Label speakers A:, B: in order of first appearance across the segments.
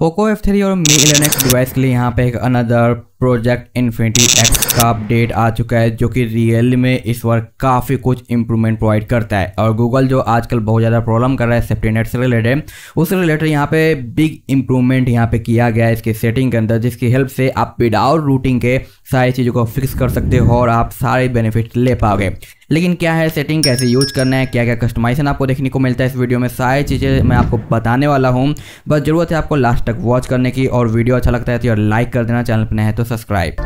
A: Poco three और मी 11X device के लिए यहाँ पे एक अनदर प्रोजेक्ट इन्फिनिटी एक्स का अपडेट आ चुका है जो कि रियल में इस बार काफ़ी कुछ इंप्रूवमेंट प्रोवाइड करता है और गूगल जो आजकल बहुत ज़्यादा प्रॉब्लम कर रहा है सेफ्टी नेट से रिलेटेड उससे रिलेटेड यहाँ पे बिग इंप्रूवमेंट यहाँ पे किया गया है इसके सेटिंग के अंदर जिसकी हेल्प से आप विदाउट रूटिंग के सारी चीज़ों को फिक्स कर सकते हो और आप सारे बेनिफिट ले पाओगे लेकिन क्या है सेटिंग कैसे यूज करना है क्या क्या कस्टमाइजेशन आपको देखने को मिलता है इस वीडियो में सारी चीज़ें मैं आपको बताने वाला हूँ बस जरूरत है आपको लास्ट तक वॉच करने की और वीडियो अच्छा लगता है तो लाइक कर देना चैनल पर है तो subscribe.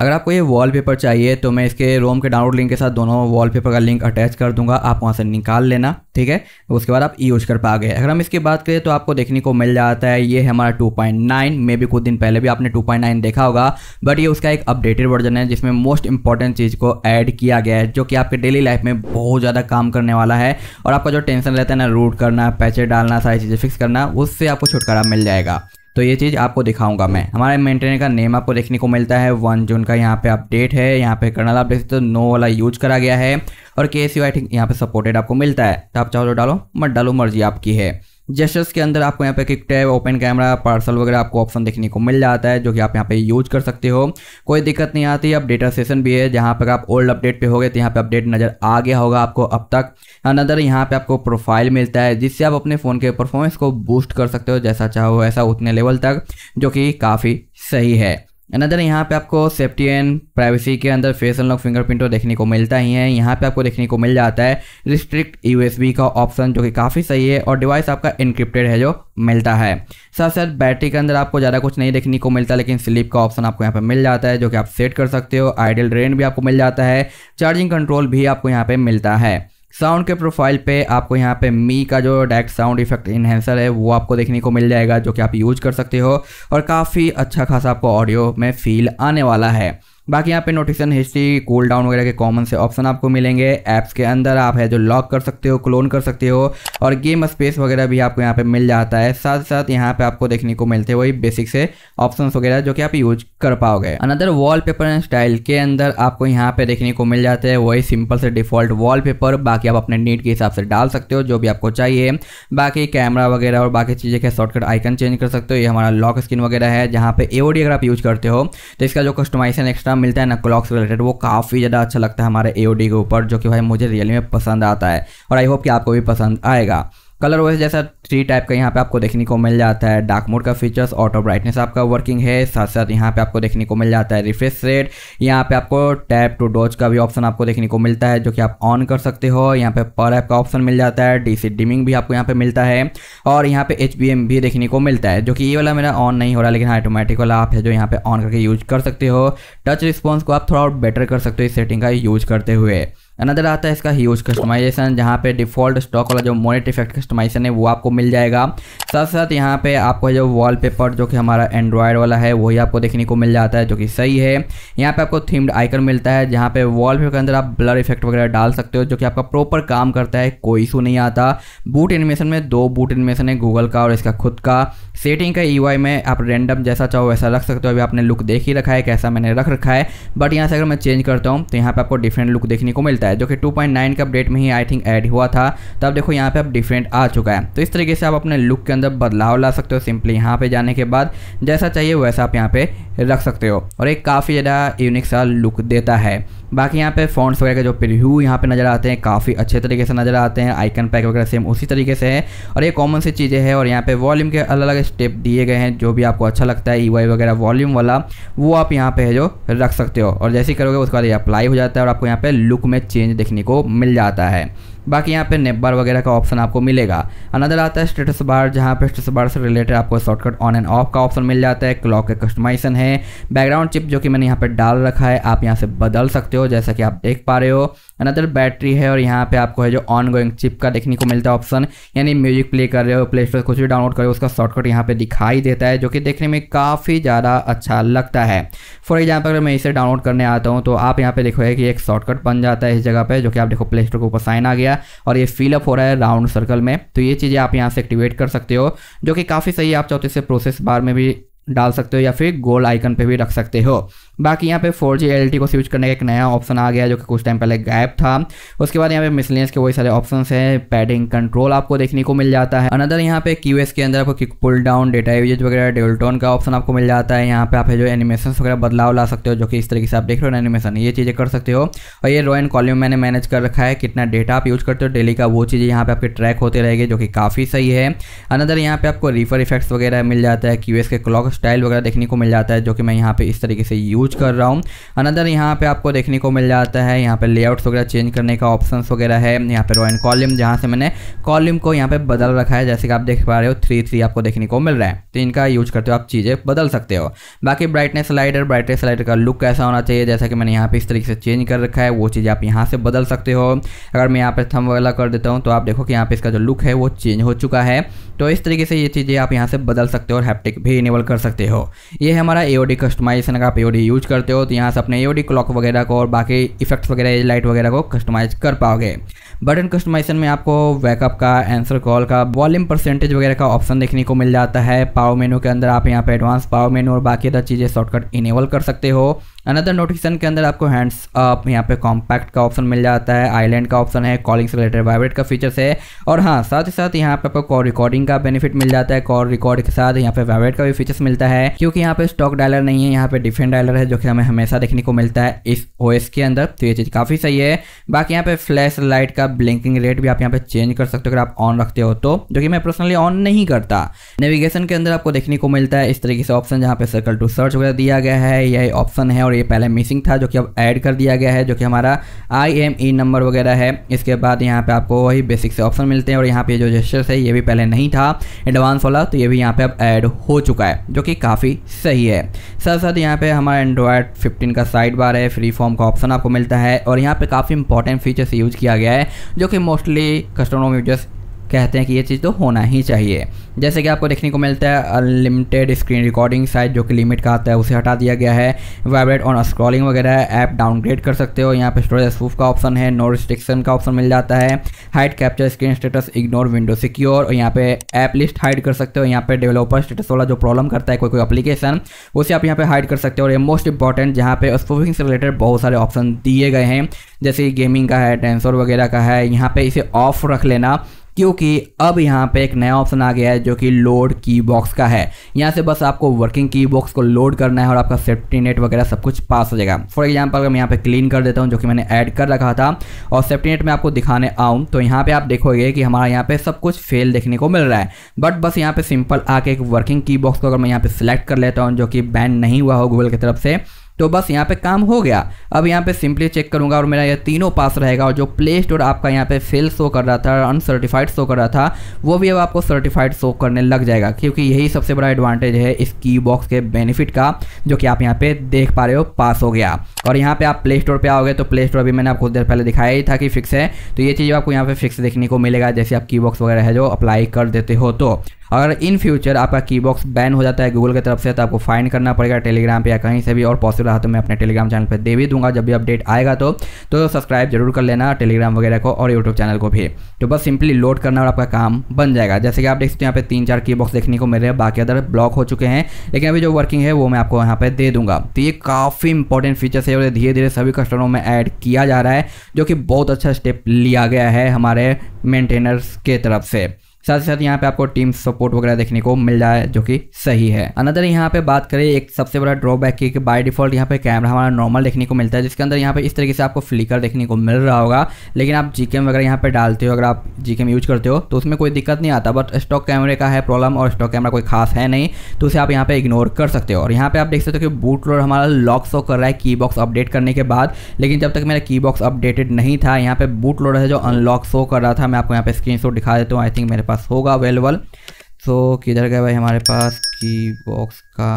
A: अगर आपको ये वॉलपेपर चाहिए तो मैं इसके रोम के डाउनलोड लिंक के साथ दोनों वॉलपेपर का लिंक अटैच कर दूंगा आप वहाँ से निकाल लेना ठीक है उसके बाद आप यूज कर पाओगे अगर हम इसकी बात करें तो आपको देखने को मिल जाता है ये टू हमारा 2.9 मे भी कुछ दिन पहले भी आपने 2.9 देखा होगा बट ये उसका एक अपडेटेड वर्जन है जिसमें मोस्ट इंपॉर्टेंट चीज़ को ऐड किया गया है जो कि आपके डेली लाइफ में बहुत ज़्यादा काम करने वाला है और आपका जो टेंशन रहता है ना रूट करना पैचे डालना सारी चीज़ें फिक्स करना उससे आपको छुटकारा मिल जाएगा तो ये चीज़ आपको दिखाऊंगा मैं हमारे मेंटेनर का नेम आपको देखने को मिलता है वन जून का यहाँ पे अपडेट है यहाँ पे कर्नल आप देख सकते हो तो नो वाला यूज करा गया है और के सी आई थिंक यहाँ पे सपोर्टेड आपको मिलता है तो आप चाहो तो डालो मत डालो मर्जी आपकी है जेस्टर्स के अंदर आपको यहाँ पे quick tab open camera parcel वगैरह आपको ऑप्शन देखने को मिल जाता है जो कि आप यहाँ पे यूज कर सकते हो कोई दिक्कत नहीं आती अब डेटा सेशन भी है जहाँ पर आप ओल्ड अपडेट पे हो गए तो यहाँ पे अपडेट नज़र आ गया होगा आपको अब तक अनदर यहाँ पे आपको प्रोफाइल मिलता है जिससे आप अपने फ़ोन के परफॉर्मेंस को बूस्ट कर सकते हो जैसा चाहो ऐसा उतने लेवल तक जो कि काफ़ी सही है अनदर यहाँ पे आपको सेफ्टी एंड प्राइवेसी के अंदर फेस अनलॉक फिंगरप्रिंट तो देखने को मिलता ही है यहाँ पे आपको देखने को मिल जाता है रिस्ट्रिक्ट यूएसबी का ऑप्शन जो कि काफ़ी सही है और डिवाइस आपका इनक्रिप्टेड है जो मिलता है साथ साथ बैटरी के अंदर आपको ज़्यादा कुछ नहीं देखने को मिलता लेकिन स्लीप का ऑप्शन आपको यहाँ पर मिल जाता है जो कि आप सेट कर सकते हो आइडल रेंट भी आपको मिल जाता है चार्जिंग कंट्रोल भी आपको यहाँ पर मिलता है साउंड के प्रोफाइल पे आपको यहाँ पे मी का जो डायरेक्ट साउंड इफेक्ट इन्हेंसर है वो आपको देखने को मिल जाएगा जो कि आप यूज कर सकते हो और काफ़ी अच्छा खासा आपको ऑडियो में फील आने वाला है बाकी यहाँ पे नोटिसन हिस्ट्री कूल डाउन वगैरह के कॉमन से ऑप्शन आपको मिलेंगे ऐप्स के अंदर आप है जो लॉक कर सकते हो क्लोन कर सकते हो और गेम स्पेस वगैरह भी आपको यहाँ पे मिल जाता है साथ साथ यहाँ पे आपको देखने को मिलते हैं वही बेसिक से ऑप्शन वगैरह जो कि आप यूज कर पाओगे अनदर वॉल पेपर स्टाइल के अंदर आपको यहाँ पे देखने को मिल जाते हैं वही सिंपल से डिफॉल्ट वॉल पेपर बाकी आप अपने नीड के हिसाब से डाल सकते हो जो भी आपको चाहिए बाकी कैमरा वगैरह और बाकी चीज़ें के शॉर्टकट आइकन चेंज कर सकते हो ये हमारा लॉक स्क्रीन वगैरह है जहाँ पे एओडी अगर आप यूज करते हो तो इसका जो कस्टमाइजेशन एक्स्ट्रा ज़्यादा मिलता है ना क्लॉक्स रिलेटेड वो काफ़ी ज़्यादा अच्छा लगता है हमारे ए के ऊपर जो कि भाई मुझे रियली में पसंद आता है और आई होप कि आपको भी पसंद आएगा कलर वाइज जैसा थ्री टाइप का यहाँ पे आपको देखने को मिल जाता है डार्क मोड का फीचर्स ऑटो ब्राइटनेस आपका वर्किंग है साथ साथ यहाँ पे आपको देखने को मिल जाता है रिफ्रेश रेट यहाँ पे आपको टैप टू डोज का भी ऑप्शन आपको देखने को मिलता है जो कि आप ऑन कर सकते हो यहाँ पे पर ऐप का ऑप्शन मिल जाता है डी डिमिंग भी आपको यहाँ पे मिलता है और यहाँ पे एच भी देखने को मिलता है जो कि ये वाला मेरा ऑन नहीं हो रहा लेकिन ऑटोमेटिक हाँ, वाला आप है जो यहाँ पे ऑन करके यूज कर सकते हो टच रिस्पॉन्स को आप थोड़ा बेटर कर सकते हो इस सेटिंग का यूज करते हुए अनदर आता है इसका ह्यूज कस्टमाइजेशन जहाँ पे डिफ़ॉल्ट स्टॉक वाला जो मोनेट इफेक्ट कस्टमाइजेशन है वो आपको मिल जाएगा साथ साथ यहाँ पे आपको जो वॉलपेपर जो कि हमारा एंड्रॉयड वाला है वही आपको देखने को मिल जाता है जो कि सही है यहाँ पे आपको थीम्ड आइकन मिलता है जहाँ पे वॉलपेपर के अंदर आप ब्लर इफेक्ट वगैरह डाल सकते हो जो कि आपका प्रॉपर काम करता है कोई इशू नहीं आता बूट एनिमेशन में दो बूट एनिमेशन है गूगल का और इसका खुद का सेटिंग का ई में आप रेंडम जैसा चाहो वैसा रख सकते हो अभी आपने लुक देख ही रखा है कैसा मैंने रख रखा है बट यहाँ से अगर मैं चेंज करता हूँ तो यहाँ पर आपको डिफरेंट लुक देखने को मिलता है मिलता है जो कि 2.9 के अपडेट में ही आई थिंक ऐड हुआ था तो देखो यहाँ पे अब डिफरेंट आ चुका है तो इस तरीके से आप अपने लुक के अंदर बदलाव ला सकते हो सिंपली यहाँ पे जाने के बाद जैसा चाहिए वैसा आप यहाँ पे रख सकते हो और एक काफ़ी ज़्यादा यूनिक सा लुक देता है बाकी यहाँ पे फ़ॉन्ट्स वगैरह के जो प्रिव्यू यहाँ पे नज़र आते हैं काफ़ी अच्छे तरीके से नज़र आते हैं आइकन पैक वगैरह सेम उसी तरीके से है और ये कॉमन सी चीज़ें हैं और यहाँ पे वॉल्यूम के अलग अलग स्टेप दिए गए हैं जो भी आपको अच्छा लगता है ई e वगैरह वॉल्यूम वाला वो आप यहाँ पे है जो रख सकते हो और जैसे ही करोगे उसके बाद ये अप्लाई हो जाता है और आपको यहाँ पे लुक में चेंज देखने को मिल जाता है बाकी यहाँ पे नेप बार वगैरह का ऑप्शन आपको मिलेगा अनदर आता है स्टेटस बार जहाँ पे स्टेटस बार से रिलेटेड आपको शॉर्टकट ऑन एंड ऑफ का ऑप्शन मिल जाता है क्लॉक का कस्टमाइजेशन है बैकग्राउंड चिप जो कि मैंने यहाँ पे डाल रखा है आप यहाँ से बदल सकते हो जैसा कि आप देख पा रहे हो अनदर बैटरी है और यहाँ पे आपको है जो ऑन गोइंग चिप का देखने को मिलता है ऑप्शन यानी म्यूजिक प्ले कर रहे हो प्ले स्टोर कुछ भी डाउनलोड कर रहे हो उसका शॉर्टकट यहाँ पे दिखाई देता है जो कि देखने में काफ़ी ज़्यादा अच्छा लगता है फॉर एग्जाम्पल अगर मैं इसे डाउनलोड करने आता हूँ तो आप यहाँ पे देखो है कि एक शॉर्टकट बन जाता है इस जगह पर जो कि आप देखो प्ले स्टोर के ऊपर साइन आ गया गया और ये फिलअप हो रहा है राउंड सर्कल में तो ये चीज़ें आप यहाँ से एक्टिवेट कर सकते हो जो कि काफ़ी सही आप चौथे से प्रोसेस बार में भी डाल सकते हो या फिर गोल आइकन पे भी रख सकते हो बाकी यहाँ पे फोर जी को स्विच करने का एक नया ऑप्शन आ गया जो कि कुछ टाइम पहले गायब था उसके बाद यहाँ पे मिसलियंस के वही सारे ऑप्शन है पैडिंग कंट्रोल आपको देखने को मिल जाता है अनदर यहाँ पे क्यू के अंदर आपको पुल डाउन डेटा यूजेज वगैरह डेल्टोन का ऑप्शन आपको मिल जाता है यहाँ पे आप जो एनिमेशन वगैरह बदलाव ला सकते हो जो कि इस तरीके से आप देख रहे हो एनिमेशन ये चीज़ें कर सकते हो और ये रॉयन कॉल्यूम मैंने मैनेज कर रखा है कितना डेटा आप यूज करते हो डेली का वो चीज़ें यहाँ पे आपके ट्रैक होते रहेगी जो कि काफ़ी सही है अनदर यहाँ पे आपको रिफर इफेक्ट्स वगैरह मिल जाता है क्यू के क्लॉक स्टाइल वगैरह देखने को मिल जाता है जो कि मैं यहाँ पे इस तरीके से यूज यूज कर रहा हूँ अनदर यहाँ पे आपको देखने को मिल जाता है यहाँ पे लेआउट्स वगैरह चेंज करने का ऑप्शन वगैरह है यहाँ पे रॉ एंड कॉलम जहाँ से मैंने कॉलम को यहाँ पे बदल रखा है जैसे कि आप देख पा रहे हो थ्री थ्री आपको देखने को मिल रहा है तो इनका यूज करते हो आप चीज़ें बदल सकते हो बाकी ब्राइटनेस स्लाइडर ब्राइटनेस स्लाइडर का लुक कैसा होना चाहिए जैसा कि मैंने यहाँ पर इस तरीके से चेंज कर रखा है वो चीज़ आप यहाँ से बदल सकते हो अगर मैं यहाँ पर थम वगैरह कर देता हूँ तो आप देखो कि यहाँ पर इसका जो लुक है वो चेंज हो चुका है तो इस तरीके से ये चीज़ें आप यहाँ से बदल सकते हो और हैप्टिक भी इनेबल कर सकते हो ये हमारा ए कस्टमाइजेशन का आप ए यूज करते हो तो यहाँ से अपने ए क्लॉक वगैरह को और बाकी इफेक्ट्स वगैरह लाइट वगैरह को कस्टमाइज कर पाओगे बटन कस्टमाइजेशन में आपको बैकअप का आंसर कॉल का वॉल्यूम परसेंटेज वगैरह का ऑप्शन देखने को मिल जाता है पावर मेनू के अंदर आप यहाँ पे एडवांस पावर मेनू और बाकी अदर चीज़ें शॉर्टकट इनेबल कर सकते हो अनदर नोटिफिकेशन के अंदर आपको हैंड्स अप यहाँ पे कॉम्पैक्ट का ऑप्शन मिल जाता है आइलैंड का ऑप्शन है कॉलिंग से रिलेटेड वाइब्रेट का फीचर्स है और हाँ साथ ही साथ यहाँ पे आपको कॉल रिकॉर्डिंग का बेनिफिट मिल जाता है कॉल रिकॉर्ड के साथ यहाँ पे वाइब्रेट का भी फीचर्स मिलता है क्योंकि यहाँ पे स्टॉक डायलर नहीं है यहाँ पे डिफेंट डायलर है जो कि हमें हमेशा देखने को मिलता है इस ओ के अंदर तो ये चीज़ काफ़ी सही है बाकी यहाँ पे फ्लैश लाइट का ब्लिंकिंग रेट भी आप यहाँ पे चेंज कर सकते हो अगर आप ऑन रखते हो तो जो कि मैं पर्सनली ऑन नहीं करता नेविगेशन के अंदर आपको देखने को मिलता है इस तरीके से ऑप्शन जहाँ पे सर्कल टू सर्च वगैरह दिया गया है यह ऑप्शन है और और ये पहले मिसिंग था जो कि अब ऐड कर दिया गया है जो कि हमारा आई एम ई नंबर वगैरह है इसके बाद यहाँ पे आपको वही बेसिक से ऑप्शन मिलते हैं और यहाँ पे जो जेस्टर्स है ये भी पहले नहीं था एडवांस वाला तो ये भी यहाँ पे अब ऐड हो चुका है जो कि काफ़ी सही है साथ साथ यहाँ पे हमारा एंड्रॉयड 15 का साइड बार है फ्री फॉर्म का ऑप्शन आपको मिलता है और यहाँ पे काफ़ी इंपॉर्टेंट फीचर्स यूज़ किया गया है जो कि मोस्टली कस्टमर यूजर्स कहते हैं कि ये चीज़ तो होना ही चाहिए जैसे कि आपको देखने को मिलता है अनलिमिटेड स्क्रीन रिकॉर्डिंग साइज जो कि लिमिट का आता है उसे हटा दिया गया है वाइब्रेट ऑन स्क्रॉलिंग वगैरह ऐप डाउनग्रेड कर सकते हो यहाँ पे स्टोरेज प्रूफ का ऑप्शन है नो रिस्ट्रिक्शन का ऑप्शन मिल जाता है height capture screen status ignore window secure और यहाँ पे ऐप लिस्ट हाइड कर सकते हो यहाँ पे डेवलपर स्टेटस वाला जो प्रॉब्लम करता है कोई कोई अपलीकेशन उसे आप यहाँ पे हाइड कर सकते हो और ये मोस्ट इंपॉर्टेंट जहाँ पे स्पूफिंग से रिलेटेड बहुत सारे ऑप्शन दिए गए हैं जैसे गेमिंग का है डेंसोर वगैरह का है यहाँ पे इसे ऑफ रख लेना क्योंकि अब यहाँ पे एक नया ऑप्शन आ गया है जो कि लोड की बॉक्स का है यहाँ से बस आपको वर्किंग की बॉक्स को लोड करना है और आपका सेफ्टी नेट वगैरह सब कुछ पास हो जाएगा फॉर एग्जाम्पल अगर मैं यहाँ पे क्लीन कर देता हूँ जो कि मैंने ऐड कर रखा था और सेफ्टी नेट में आपको दिखाने आऊँ तो यहाँ पर आप देखोगे कि हमारा यहाँ पर सब कुछ फेल देखने को मिल रहा है बट बस यहाँ पर सिंपल आके एक वर्किंग की बॉक्स को अगर मैं यहाँ पर सिलेक्ट कर लेता हूँ जो कि बैन नहीं हुआ हो गूगल की तरफ से तो बस यहाँ पे काम हो गया अब यहाँ पे सिंपली चेक करूँगा और मेरा यह तीनों पास रहेगा और जो प्ले स्टोर आपका यहाँ पे फेल शो कर रहा था अनसर्टिफाइड शो कर रहा था वो भी अब आपको सर्टिफाइड शो करने लग जाएगा क्योंकि यही सबसे बड़ा एडवांटेज है इस की बॉक्स के बेनिफिट का जो कि आप यहाँ पे देख पा रहे हो पास हो गया और यहाँ पे आप प्ले स्टोर पर आओगे तो प्ले स्टोर अभी मैंने आपको देर पहले दिखाया ही था कि फिक्स है तो ये चीज़ आपको यहाँ पे फिक्स देखने को मिलेगा जैसे आप की बॉक्स वगैरह है जो अप्लाई कर देते हो तो अगर इन फ्यूचर आपका की बॉक्स बैन हो जाता है गूगल की तरफ से तो आपको फाइन करना पड़ेगा टेलीग्राम पे या कहीं से भी और पॉसिबल रहा तो मैं अपने टेलीग्राम चैनल पर दे भी दूंगा जब भी अपडेट आएगा तो तो सब्सक्राइब जरूर कर लेना टेलीग्राम वगैरह को और यूट्यूब चैनल को भी तो बस सिंपली लोड करना और आपका काम बन जाएगा जैसे कि आप देख सकते हैं यहाँ पे तीन चार की बॉक्स देखने को मिल रहे हैं बाकी अदर ब्लॉक हो चुके हैं लेकिन अभी जो वर्किंग है वो मैं आपको यहाँ पर दे दूंगा तो ये काफ़ी इंपॉर्टेंट फीचर्स है और धीरे धीरे सभी कस्टमरों में ऐड किया जा रहा है जो कि बहुत अच्छा स्टेप लिया गया है हमारे मेंटेनर्स के तरफ से साथ ही साथ यहाँ पे आपको टीम सपोर्ट वगैरह देखने को मिल जाए जो कि सही है अनदर यहाँ पे बात करें एक सबसे बड़ा ड्रॉबैक की बाय डिफॉल्ट यहाँ पे कैमरा हमारा नॉर्मल देखने को मिलता है जिसके अंदर यहाँ पे इस तरीके से आपको फ्लिकर देखने को मिल रहा होगा लेकिन आप जीकेम वगैरह यहाँ पे डालते हो अगर आप जीकेम यूज करते हो तो उसमें कोई दिक्कत नहीं आता बट स्टॉक कैमरे का है प्रॉब्लम और स्टॉक कैमरा कोई खास है नहीं तो उसे आप यहाँ पे इग्नोर कर सकते हो और यहाँ पे आप देख सकते हो कि बूट लोड हमारा लॉक शो कर रहा है की बॉक्स अपडेट करने के बाद लेकिन जब तक मेरा की बॉक्स अपडेटेड नहीं था यहाँ पे बूट लोड है जो अनलॉक शो कर रहा था मैं आपको यहाँ पे स्क्रीन दिखा देता हूँ आई थिंक मेरे पास पास होगा अवेलेबल सो तो किधर गया भाई हमारे पास की बॉक्स का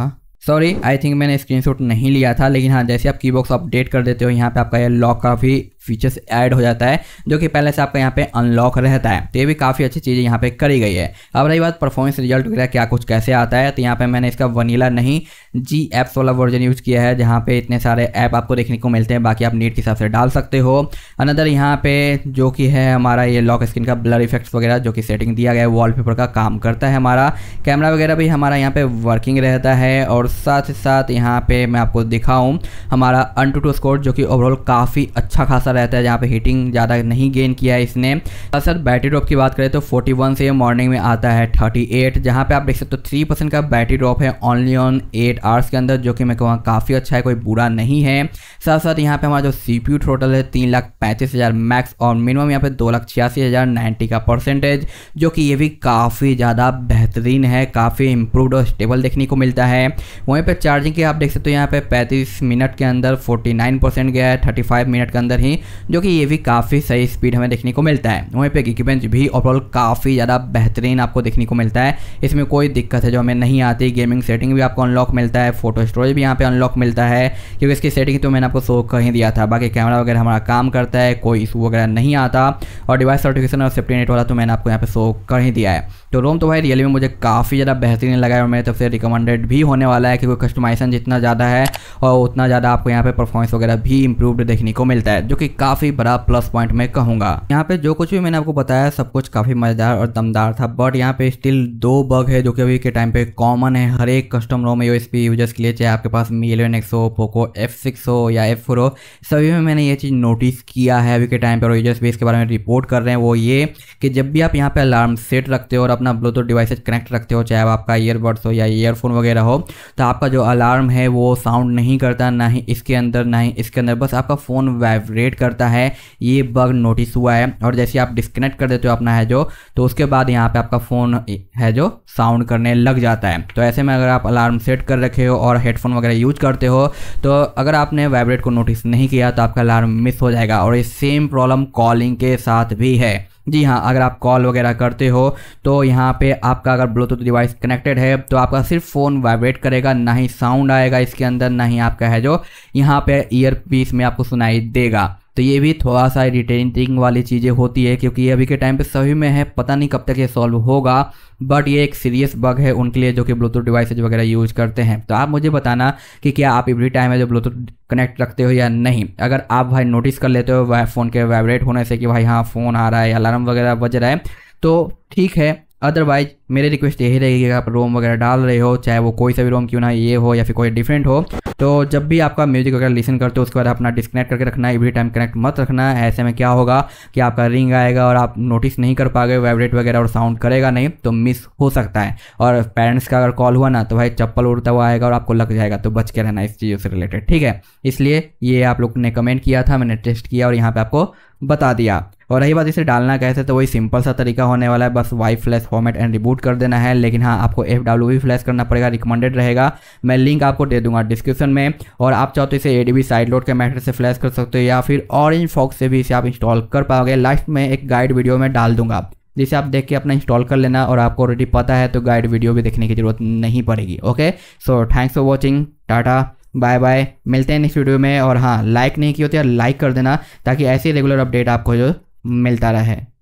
A: सॉरी आई थिंक मैंने स्क्रीनशॉट नहीं लिया था लेकिन हाँ जैसे आप कीबॉक्स अपडेट कर देते हो यहाँ पे आपका ये लॉक का भी फीचर्स ऐड हो जाता है जो कि पहले से आपका यहाँ पे अनलॉक रहता है तो ये भी काफ़ी अच्छी चीज़ें यहाँ पे करी गई है अब रही बात परफॉर्मेंस रिजल्ट वगैरह क्या कुछ कैसे आता है तो यहाँ पे मैंने इसका वनीला नहीं जी एप्स वाला वर्जन यूज़ किया है जहाँ पे इतने सारे ऐप आपको देखने को मिलते हैं बाकी आप नीट के हिसाब से डाल सकते हो अनदर यहाँ पे जो कि है हमारा ये लॉक स्क्रीन का ब्लर इफेक्ट्स वगैरह जो कि सेटिंग दिया गया है वॉलपेपर का काम करता है हमारा कैमरा वगैरह भी हमारा यहाँ पे वर्किंग रहता है और साथ ही साथ यहाँ पे मैं आपको दिखाऊँ हमारा अन टू टू स्कोर जो कि ओवरऑल काफ़ी अच्छा खासा रहता है जहाँ पे हीटिंग ज़्यादा नहीं गेन किया है इसने सर बैटरी ड्रॉप की बात करें तो 41 से मॉर्निंग में आता है 38 एट जहाँ पर आप देख सकते हो थ्री परसेंट का बैटरी ड्रॉप है ऑनली ऑन एट आवर्स के अंदर जो कि मैं कहूँगा काफ़ी अच्छा है कोई बुरा नहीं है साथ साथ यहाँ पर हमारा जो सी पी यू टोटल है तीन लाख पैंतीस हज़ार मैक्स और मिनिमम यहाँ पे दो लाख छियासी हज़ार नाइन्टी का परसेंटेज जो कि ये भी काफ़ी ज़्यादा बेहतरीन है काफ़ी इम्प्रूवड और स्टेबल देखने को मिलता है वहीं पर चार्जिंग की आप देख सकते हो यहाँ पे पैंतीस मिनट के अंदर फोर्टी परसेंट गया है थर्टी मिनट के अंदर ही जो कि ये भी काफ़ी सही स्पीड हमें देखने को मिलता है वहीं पर इक्विपमेंट भी ओवरऑल काफ़ी ज़्यादा बेहतरीन आपको देखने को मिलता है इसमें कोई दिक्कत है जो हमें नहीं आती गेमिंग सेटिंग भी आपको अनलॉक मिलता है फोटो स्टोरेज भी यहाँ पर अनलॉक मिलता है क्योंकि इसकी सेटिंग तो मैंने आपको शो ही दिया था बाकी कैमरा वगैरह हमारा काम करता है कोई इशू वगैरह नहीं आता और डिवाइस सर्टिफिकेशन और सेफ्टी नेट वाला तो मैंने आपको यहाँ पे शो कर ही दिया है तो रोम तो भाई रियलमी मुझे काफ़ी ज़्यादा बेहतरीन लगा है और मेरे तरफ से रिकमेंडेड भी होने वाला है है क्योंकि कस्टमाइजेशन जितना ज़्यादा है और उतना ज़्यादा आपको यहाँ पे परफॉर्मेंस वगैरह भी इंप्रूव्ड देखने को मिलता है जो कि काफ़ी बड़ा प्लस पॉइंट मैं कहूँगा यहाँ पे जो कुछ भी मैंने आपको बताया सब कुछ काफ़ी मज़ेदार और दमदार था बट यहाँ पे स्टिल दो बग है जो कि अभी के टाइम पे कॉमन है हर एक कस्टम रो में यूएसपी यूजर्स के लिए चाहे आपके पास मी एलेवन एक्स हो पोको एफ सिक्स हो या एफ फोर हो सभी में मैंने ये चीज़ नोटिस किया है अभी के टाइम पर यूजर्स भी इसके बारे में रिपोर्ट कर रहे हैं वो ये कि जब भी आप यहाँ पे अलार्म सेट रखते हो और अपना ब्लूटूथ डिवाइसेज कनेक्ट रखते हो चाहे आपका ईयरबड्स हो या ईयरफोन वगैरह हो तो आपका जो अलार्म है वो साउंड नहीं करता ना ही इसके अंदर ना ही इसके अंदर बस आपका फ़ोन वाइब्रेट करता है ये बग नोटिस हुआ है और जैसे आप डिस्कनेक्ट कर देते हो अपना है जो तो उसके बाद यहाँ पे आपका फ़ोन है जो साउंड करने लग जाता है तो ऐसे में अगर आप अलार्म सेट कर रखे हो और हेडफोन वगैरह यूज करते हो तो अगर आपने वाइब्रेट को नोटिस नहीं किया तो आपका अलार्म मिस हो जाएगा और ये सेम प्रॉब्लम कॉलिंग के साथ भी है जी हाँ अगर आप कॉल वगैरह करते हो तो यहाँ पे आपका अगर ब्लूटूथ डिवाइस कनेक्टेड है तो आपका सिर्फ फ़ोन वाइब्रेट करेगा ना ही साउंड आएगा इसके अंदर ना ही आपका है जो यहाँ पे ईयर पीस में आपको सुनाई देगा तो ये भी थोड़ा सा इरिटेटिंग वाली चीज़ें होती है क्योंकि ये अभी के टाइम पे सभी में है पता नहीं कब तक ये सॉल्व होगा बट ये एक सीरियस बग है उनके लिए जो कि ब्लूटूथ डिवाइसेज वगैरह यूज़ करते हैं तो आप मुझे बताना कि क्या आप एवरी टाइम है जो ब्लूटूथ कनेक्ट रखते हो या नहीं अगर आप भाई नोटिस कर लेते हो फ़ोन के वाइब्रेट होने से कि भाई हाँ फ़ोन आ रहा है अलार्म वगैरह बज रहा है तो ठीक है अदरवाइज मेरी रिक्वेस्ट यही रहेगी कि आप रोम वगैरह डाल रहे हो चाहे वो कोई सा भी रोम क्यों ना ये हो या फिर कोई डिफरेंट हो तो जब भी आपका म्यूजिक वगैरह लिसन करते हो उसके बाद अपना डिस्कनेक्ट करके रखना है एवरी टाइम कनेक्ट मत रखना ऐसे में क्या होगा कि आपका रिंग आएगा और आप नोटिस नहीं कर पाओगे वाइब्रेट वगैरह और साउंड करेगा नहीं तो मिस हो सकता है और पेरेंट्स का अगर कॉल हुआ ना तो भाई चप्पल उड़ता हुआ आएगा और आपको लग जाएगा तो बच के रहना इस चीज़ों से रिलेटेड ठीक है इसलिए ये आप लोग ने कमेंट किया था मैंने टेस्ट किया और यहाँ पर आपको बता दिया और रही बात इसे डालना कैसे तो वही सिंपल सा तरीका होने वाला है बस वाई फ्लैश फॉर्मेट एंड रिबूट कर देना है लेकिन हाँ आपको एफ डब्ल्यू भी फ्लैश करना पड़ेगा रिकमेंडेड रहेगा मैं लिंक आपको दे दूंगा डिस्क्रिप्शन में और आप चाहो तो इसे ए डी साइड लोड के मैटर से फ्लैश कर सकते हो या फिर ऑरेंज फॉक्स से भी इसे आप इंस्टॉल कर पाओगे लास्ट में एक गाइड वीडियो में डाल दूंगा जिसे आप देख के अपना इंस्टॉल कर लेना और आपको ऑलरेडी पता है तो गाइड वीडियो भी देखने की जरूरत नहीं पड़ेगी okay so thanks for watching tata bye bye मिलते हैं नेक्स्ट वीडियो में और हाँ लाइक नहीं किया तो यार लाइक कर देना ताकि ऐसे रेगुलर अपडेट आपको जो मिलता रहे